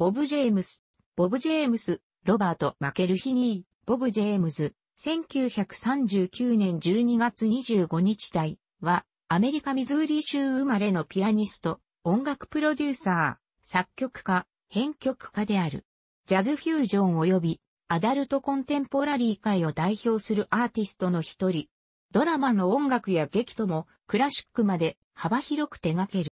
ボブ・ジェームス、ボブ・ジェームス、ロバート・マケルヒニー、ボブ・ジェームズ、1939年12月25日台は、アメリカミズーリ州生まれのピアニスト、音楽プロデューサー、作曲家、編曲家である。ジャズフュージョン及び、アダルトコンテンポラリー界を代表するアーティストの一人。ドラマの音楽や劇とも、クラシックまで幅広く手掛ける。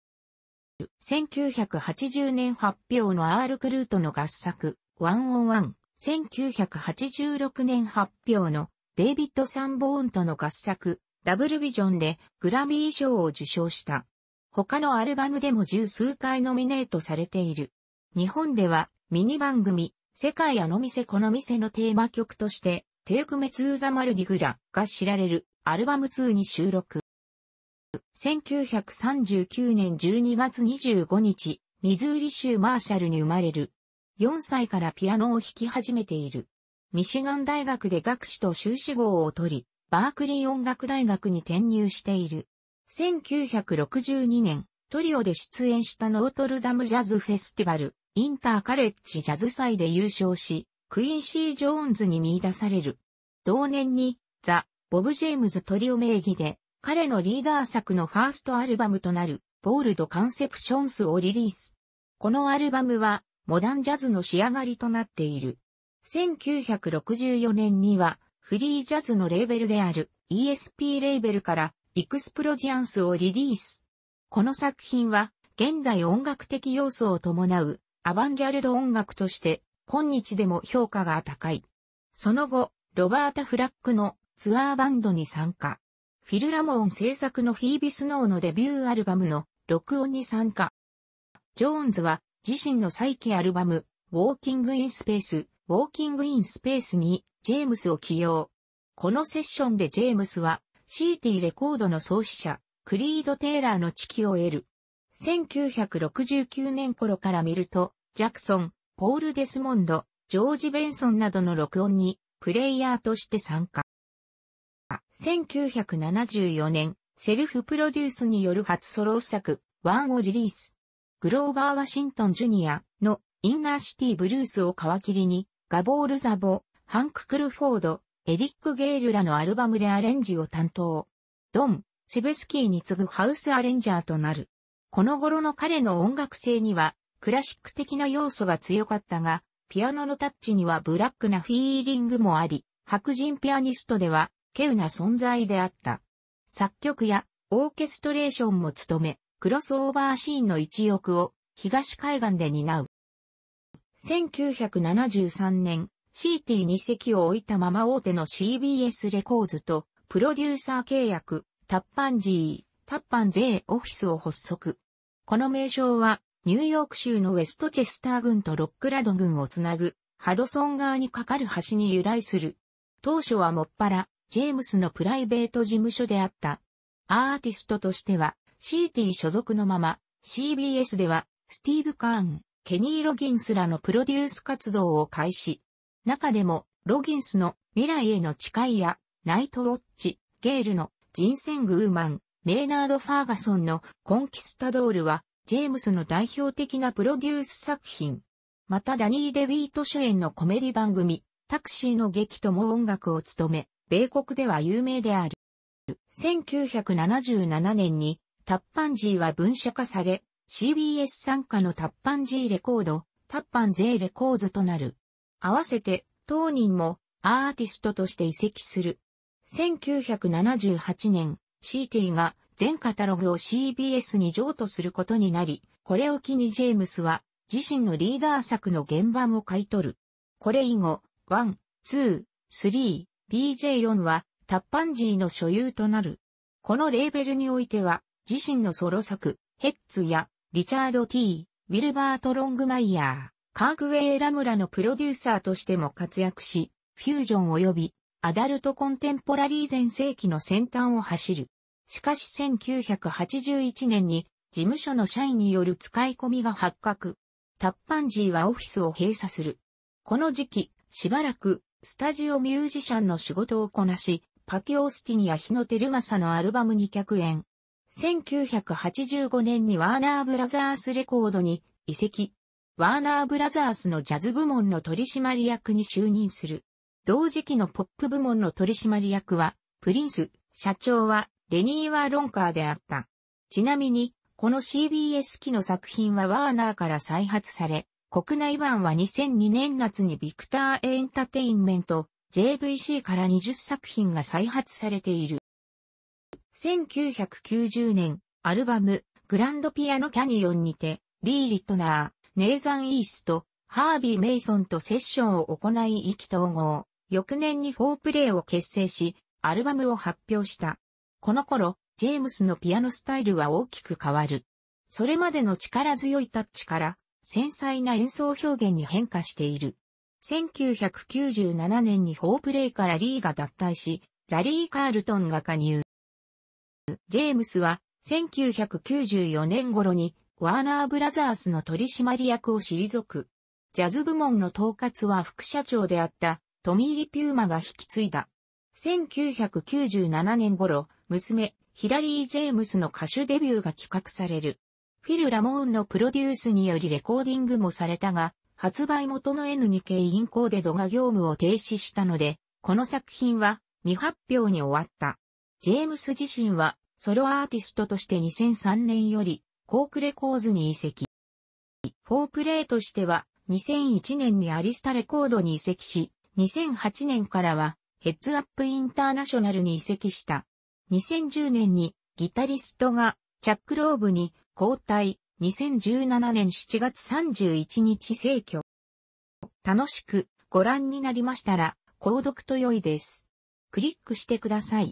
1980年発表のアール・クルートの合作、ワンオンワン、1986年発表のデイビッド・サンボーンとの合作、ダブルビジョンでグラミー賞を受賞した。他のアルバムでも十数回ノミネートされている。日本ではミニ番組、世界あの店この店のテーマ曲として、テイクメツーザマルディグラが知られるアルバム2に収録。1939年12月25日、ミズーリ州マーシャルに生まれる。4歳からピアノを弾き始めている。ミシガン大学で学士と修士号を取り、バークリー音楽大学に転入している。1962年、トリオで出演したノートルダムジャズフェスティバル、インターカレッジジャズ祭で優勝し、クイーンシー・ジョーンズに見出される。同年に、ザ・ボブ・ジェームズトリオ名義で、彼のリーダー作のファーストアルバムとなる、ボールド・カンセプションスをリリース。このアルバムは、モダンジャズの仕上がりとなっている。1964年には、フリージャズのレーベルである ESP レーベルから、エクスプロジアンスをリリース。この作品は、現代音楽的要素を伴う、アバンギャルド音楽として、今日でも評価が高い。その後、ロバータ・フラックのツアーバンドに参加。フィル・ラモーン制作のフィービス・ノーのデビューアルバムの録音に参加。ジョーンズは自身の再起アルバム、ウォーキング・イン・スペース、ウォーキング・イン・スペースにジェームスを起用。このセッションでジェームスは CT レコードの創始者、クリード・テイラーの知己を得る。1969年頃から見ると、ジャクソン、ポール・デスモンド、ジョージ・ベンソンなどの録音にプレイヤーとして参加。1974年、セルフプロデュースによる初ソロ作、ワンをリリース。グローバー・ワシントン・ジュニアのインナーシティ・ブルースを皮切りに、ガボール・ザボ、ハンク・クルフォード、エリック・ゲールらのアルバムでアレンジを担当。ドン、セベスキーに次ぐハウスアレンジャーとなる。この頃の彼の音楽性には、クラシック的な要素が強かったが、ピアノのタッチにはブラックなフィーリングもあり、白人ピアニストでは稀有な存在であった。作曲やオーケストレーションも務め、クロスオーバーシーンの一翼を東海岸で担う。1973年、CT 2席を置いたまま大手の CBS レコーズとプロデューサー契約、タッパンジー、タッパン税オフィスを発足。この名称は、ニューヨーク州のウェストチェスター軍とロックラド軍をつなぐ、ハドソン川に架かる橋に由来する。当初はもっぱら、ジェームスのプライベート事務所であった。アーティストとしては CT 所属のまま CBS ではスティーブ・カーン、ケニー・ロギンスらのプロデュース活動を開始。中でもロギンスの未来への誓いやナイト・ウォッチ、ゲールのジンセン・グーマン、メイナード・ファーガソンのコンキスタドールはジェームスの代表的なプロデュース作品。またダニー・デビート主演のコメディ番組、タクシーの劇とも音楽を務め、米国では有名である。1977年にタッパンジーは分社化され、CBS 参加のタッパンジーレコード、タッパンゼーレコーズとなる。合わせて当人もアーティストとして移籍する。1978年、CT が全カタログを CBS に譲渡することになり、これを機にジェームスは自身のリーダー作の原版を買い取る。これ以後、1、2、3、PJ4 はタッパンジーの所有となる。このレーベルにおいては、自身のソロ作、ヘッツや、リチャード・ T、ウィルバート・ロングマイヤー、カーグウェイ・ラムラのプロデューサーとしても活躍し、フュージョン及び、アダルト・コンテンポラリー前世紀の先端を走る。しかし1981年に、事務所の社員による使い込みが発覚。タッパンジーはオフィスを閉鎖する。この時期、しばらくスタジオミュージシャンの仕事をこなし、パティ・オースティンや日野マサのアルバムに客演。1985年にワーナーブラザースレコードに移籍。ワーナーブラザースのジャズ部門の取締役に就任する。同時期のポップ部門の取締役は、プリンス、社長は、レニー・ワーロンカーであった。ちなみに、この CBS 機の作品はワーナーから再発され、国内版は2002年夏にビクターエンタテインメント JVC から20作品が再発されている。1990年、アルバム、グランドピアノキャニオンにて、リー・リットナー、ネーザン・イースト、ハービー・メイソンとセッションを行い意気投合。翌年にフォープレイを結成し、アルバムを発表した。この頃、ジェームスのピアノスタイルは大きく変わる。それまでの力強いタッチから、繊細な演奏表現に変化している。1997年にフォープレイからリーが脱退し、ラリー・カールトンが加入。ジェームスは1994年頃にワーナーブラザースの取締役を退く。ジャズ部門の統括は副社長であったトミー・リピューマが引き継いだ。1997年頃、娘、ヒラリー・ジェームスの歌手デビューが企画される。フィル・ラモーンのプロデュースによりレコーディングもされたが、発売元の N2 k インコーデドが業務を停止したので、この作品は未発表に終わった。ジェームス自身はソロアーティストとして2003年よりコークレコーズに移籍。フォープレイとしては2001年にアリスタレコードに移籍し、2008年からはヘッズアップインターナショナルに移籍した。2010年にギタリストがチャックローブに交代、2017年7月31日逝去。楽しくご覧になりましたら、購読と良いです。クリックしてください。